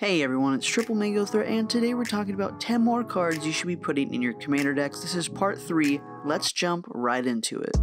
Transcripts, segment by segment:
Hey everyone, it's Triple Mango Threat, and today we're talking about 10 more cards you should be putting in your commander decks. This is part 3. Let's jump right into it.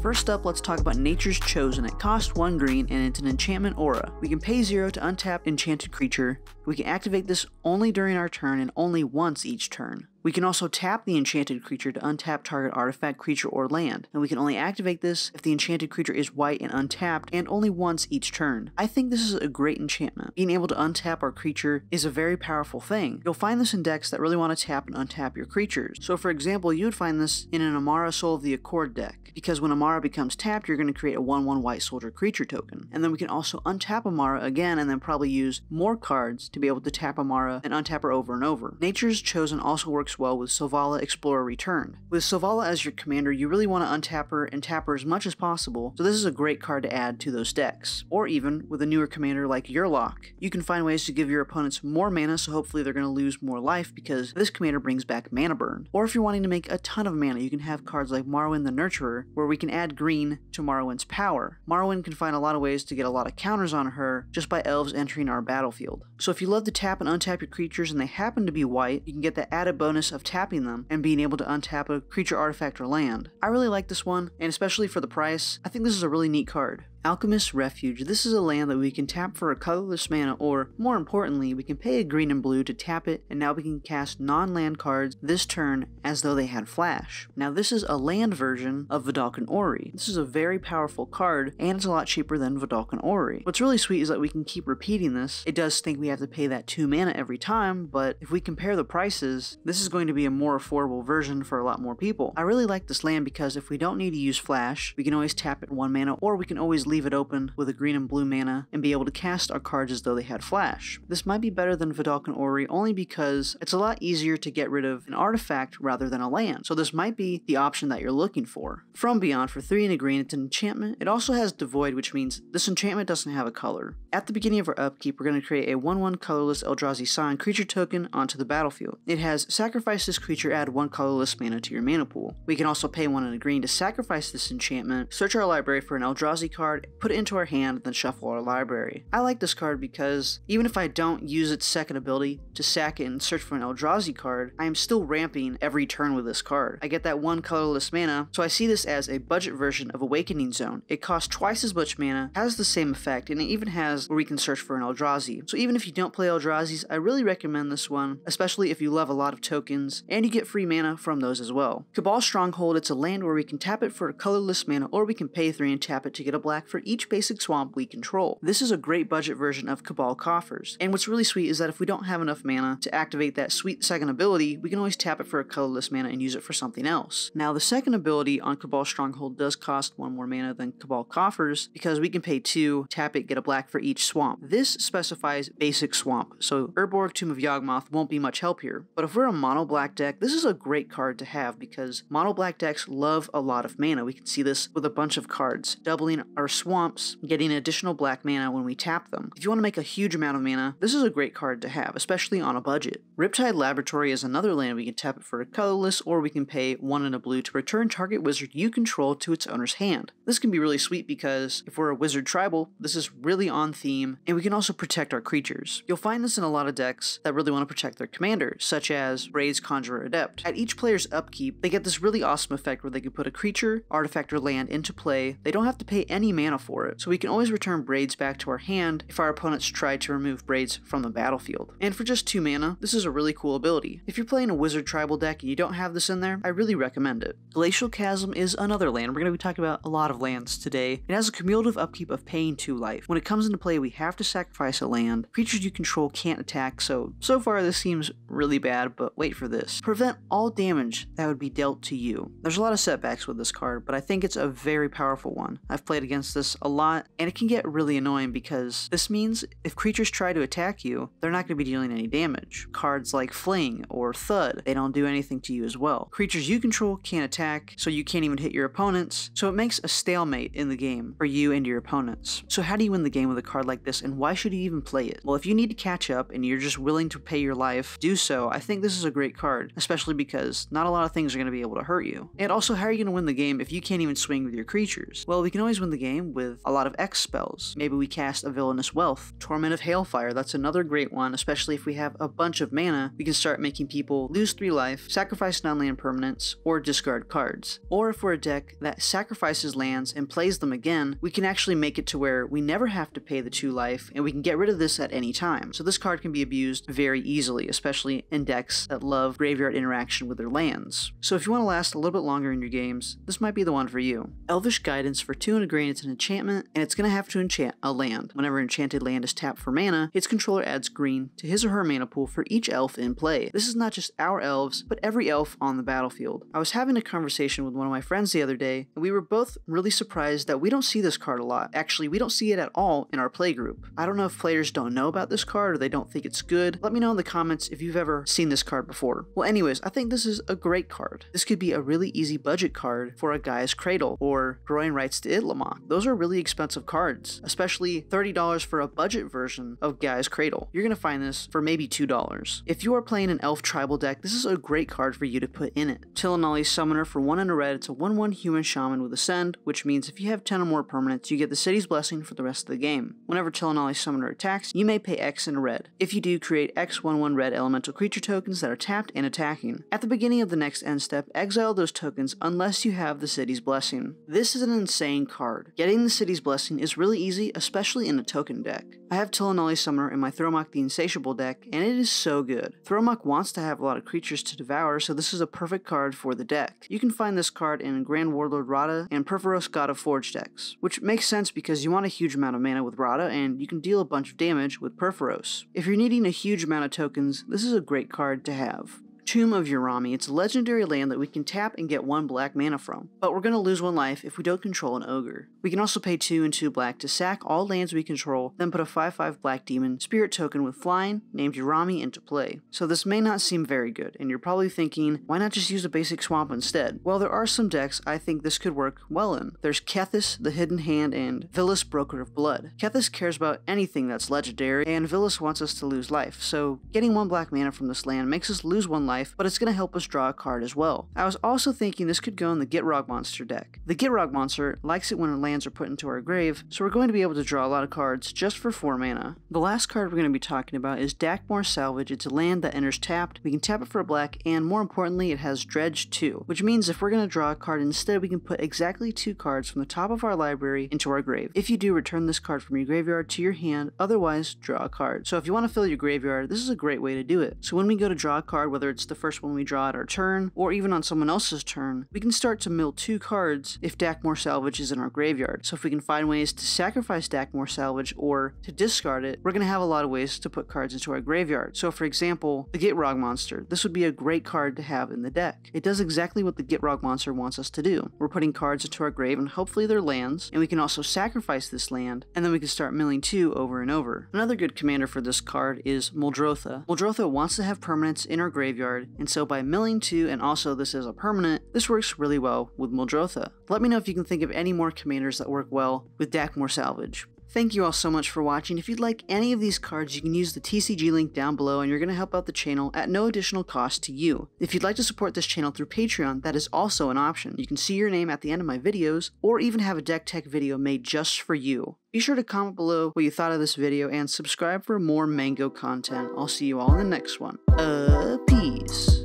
First up, let's talk about Nature's Chosen. It costs 1 green and it's an enchantment aura. We can pay 0 to untap enchanted creature. We can activate this only during our turn and only once each turn. We can also tap the enchanted creature to untap target artifact, creature, or land, and we can only activate this if the enchanted creature is white and untapped, and only once each turn. I think this is a great enchantment. Being able to untap our creature is a very powerful thing. You'll find this in decks that really want to tap and untap your creatures. So for example, you would find this in an Amara Soul of the Accord deck, because when Amara becomes tapped, you're going to create a 1-1 white soldier creature token. And then we can also untap Amara again, and then probably use more cards to be able to tap Amara and untap her over and over. Nature's Chosen also works works well with Sovala Explorer Return. With Sovala as your commander, you really want to untap her and tap her as much as possible, so this is a great card to add to those decks. Or even, with a newer commander like Yurlok, you can find ways to give your opponents more mana, so hopefully they're going to lose more life because this commander brings back mana burn. Or if you're wanting to make a ton of mana, you can have cards like Morrowind the Nurturer, where we can add green to Morrowind's power. Morrowind can find a lot of ways to get a lot of counters on her just by elves entering our battlefield. So if you love to tap and untap your creatures and they happen to be white, you can get the added bonus bonus of tapping them and being able to untap a creature artifact or land. I really like this one, and especially for the price, I think this is a really neat card. Alchemist Refuge. This is a land that we can tap for a colorless mana, or more importantly, we can pay a green and blue to tap it, and now we can cast non-land cards this turn as though they had flash. Now this is a land version of Vidalcan Ori. This is a very powerful card, and it's a lot cheaper than Vidalcan Ori. What's really sweet is that we can keep repeating this. It does think we have to pay that 2 mana every time, but if we compare the prices, this is going to be a more affordable version for a lot more people. I really like this land because if we don't need to use flash, we can always tap it 1 mana, or we can always leave leave it open with a green and blue mana and be able to cast our cards as though they had flash. This might be better than Vidalcan Ori only because it's a lot easier to get rid of an artifact rather than a land, so this might be the option that you're looking for. From Beyond for 3 and a green, it's an enchantment. It also has Devoid, which means this enchantment doesn't have a color. At the beginning of our upkeep, we're going to create a 1-1 colorless Eldrazi Sign creature token onto the battlefield. It has sacrifice this creature, add 1 colorless mana to your mana pool. We can also pay 1 and a green to sacrifice this enchantment, search our library for an Eldrazi card, put it into our hand, and then shuffle our library. I like this card because even if I don't use its second ability to sack it and search for an Eldrazi card, I am still ramping every turn with this card. I get that one colorless mana, so I see this as a budget version of Awakening Zone. It costs twice as much mana, has the same effect, and it even has where we can search for an Eldrazi. So even if you don't play Eldrazi's, I really recommend this one, especially if you love a lot of tokens, and you get free mana from those as well. Cabal Stronghold, it's a land where we can tap it for a colorless mana or we can pay 3 and tap it to get a black for each basic swamp we control. This is a great budget version of Cabal Coffers, and what's really sweet is that if we don't have enough mana to activate that sweet second ability, we can always tap it for a colorless mana and use it for something else. Now the second ability on Cabal Stronghold does cost one more mana than Cabal Coffers, because we can pay two, tap it, get a black for each swamp. This specifies basic swamp, so Urborg Tomb of Yawgmoth won't be much help here, but if we're a mono black deck, this is a great card to have because mono black decks love a lot of mana. We can see this with a bunch of cards, doubling our swamps, getting additional black mana when we tap them. If you want to make a huge amount of mana, this is a great card to have, especially on a budget. Riptide Laboratory is another land we can tap it for a colorless, or we can pay one and a blue to return target wizard you control to its owner's hand. This can be really sweet because if we're a wizard tribal, this is really on theme, and we can also protect our creatures. You'll find this in a lot of decks that really want to protect their commander, such as Raid's Conjurer Adept. At each player's upkeep, they get this really awesome effect where they can put a creature, artifact, or land into play. They don't have to pay any mana mana for it, so we can always return braids back to our hand if our opponents try to remove braids from the battlefield. And for just 2 mana, this is a really cool ability. If you're playing a wizard tribal deck and you don't have this in there, I really recommend it. Glacial Chasm is another land. We're going to be talking about a lot of lands today. It has a cumulative upkeep of paying 2 life. When it comes into play, we have to sacrifice a land. Creatures you control can't attack, so so far this seems really bad, but wait for this. Prevent all damage that would be dealt to you. There's a lot of setbacks with this card, but I think it's a very powerful one. I've played against this a lot, and it can get really annoying because this means if creatures try to attack you, they're not going to be dealing any damage. Cards like Fling or Thud, they don't do anything to you as well. Creatures you control can't attack, so you can't even hit your opponents, so it makes a stalemate in the game for you and your opponents. So how do you win the game with a card like this, and why should you even play it? Well, if you need to catch up and you're just willing to pay your life, do so. I think this is a great card, especially because not a lot of things are going to be able to hurt you. And also, how are you going to win the game if you can't even swing with your creatures? Well, we can always win the game game with a lot of X spells. Maybe we cast a Villainous Wealth. Torment of Hailfire, that's another great one, especially if we have a bunch of mana, we can start making people lose 3 life, sacrifice non-land permanents, or discard cards. Or if we're a deck that sacrifices lands and plays them again, we can actually make it to where we never have to pay the 2 life, and we can get rid of this at any time. So this card can be abused very easily, especially in decks that love graveyard interaction with their lands. So if you want to last a little bit longer in your games, this might be the one for you. Elvish Guidance for 2 and a green, it's an enchantment, and it's going to have to enchant a land. Whenever enchanted land is tapped for mana, its controller adds green to his or her mana pool for each elf in play. This is not just our elves, but every elf on the battlefield. I was having a conversation with one of my friends the other day, and we were both really surprised that we don't see this card a lot. Actually, we don't see it at all in our playgroup. I don't know if players don't know about this card or they don't think it's good. Let me know in the comments if you've ever seen this card before. Well, anyways, I think this is a great card. This could be a really easy budget card for a guy's cradle or growing rights to Itlamok. Those those are really expensive cards, especially $30 for a budget version of Guy's Cradle. You're going to find this for maybe $2. If you are playing an elf tribal deck, this is a great card for you to put in it. Tilanali Summoner for 1 and a red, it's a 1-1 human shaman with Ascend, which means if you have 10 or more permanents, you get the city's blessing for the rest of the game. Whenever Tilanali Summoner attacks, you may pay X a red. If you do, create X 1-1 red elemental creature tokens that are tapped and attacking. At the beginning of the next end step, exile those tokens unless you have the city's blessing. This is an insane card. Getting Getting the city's blessing is really easy, especially in a token deck. I have Tillinali Summer in my Thromok the Insatiable deck, and it is so good. Thromok wants to have a lot of creatures to devour, so this is a perfect card for the deck. You can find this card in Grand Warlord Rada and Perforos God of Forge decks, which makes sense because you want a huge amount of mana with Rada, and you can deal a bunch of damage with Perforos. If you're needing a huge amount of tokens, this is a great card to have. Tomb of Urami. It's a legendary land that we can tap and get one black mana from, but we're going to lose one life if we don't control an ogre. We can also pay 2 and 2 black to sack all lands we control, then put a 5-5 black demon spirit token with flying, named Urami, into play. So this may not seem very good, and you're probably thinking, why not just use a basic swamp instead? Well, there are some decks I think this could work well in. There's Kethis, the Hidden Hand, and Villis, Broker of Blood. Kethis cares about anything that's legendary, and Villis wants us to lose life, so getting one black mana from this land makes us lose one life life, but it's going to help us draw a card as well. I was also thinking this could go in the Gitrog Monster deck. The Gitrog Monster likes it when our lands are put into our grave, so we're going to be able to draw a lot of cards just for 4 mana. The last card we're going to be talking about is Dakmore Salvage. It's a land that enters tapped. We can tap it for a black, and more importantly, it has Dredge 2, which means if we're going to draw a card instead, we can put exactly two cards from the top of our library into our grave. If you do, return this card from your graveyard to your hand, otherwise, draw a card. So if you want to fill your graveyard, this is a great way to do it. So when we go to draw a card, whether it's it's the first one we draw at our turn, or even on someone else's turn, we can start to mill two cards if Dackmore Salvage is in our graveyard. So if we can find ways to sacrifice Dackmore Salvage or to discard it, we're going to have a lot of ways to put cards into our graveyard. So for example, the Gitrog Monster. This would be a great card to have in the deck. It does exactly what the Gitrog Monster wants us to do. We're putting cards into our grave and hopefully they're lands, and we can also sacrifice this land, and then we can start milling two over and over. Another good commander for this card is Muldrotha. Muldrotha wants to have permanents in our graveyard card, and so by milling 2 and also this is a permanent, this works really well with Muldrotha. Let me know if you can think of any more commanders that work well with Dakmor Salvage. Thank you all so much for watching. If you'd like any of these cards, you can use the TCG link down below and you're going to help out the channel at no additional cost to you. If you'd like to support this channel through Patreon, that is also an option. You can see your name at the end of my videos or even have a deck tech video made just for you. Be sure to comment below what you thought of this video and subscribe for more Mango content. I'll see you all in the next one. Uh, peace peace.